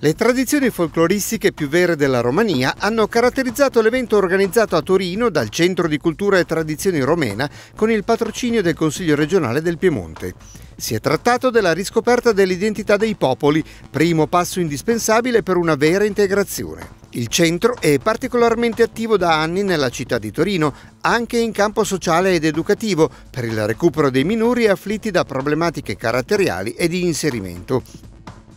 Le tradizioni folcloristiche più vere della Romania hanno caratterizzato l'evento organizzato a Torino dal Centro di Cultura e Tradizioni Romena con il patrocinio del Consiglio regionale del Piemonte. Si è trattato della riscoperta dell'identità dei popoli, primo passo indispensabile per una vera integrazione. Il centro è particolarmente attivo da anni nella città di Torino, anche in campo sociale ed educativo, per il recupero dei minori afflitti da problematiche caratteriali e di inserimento.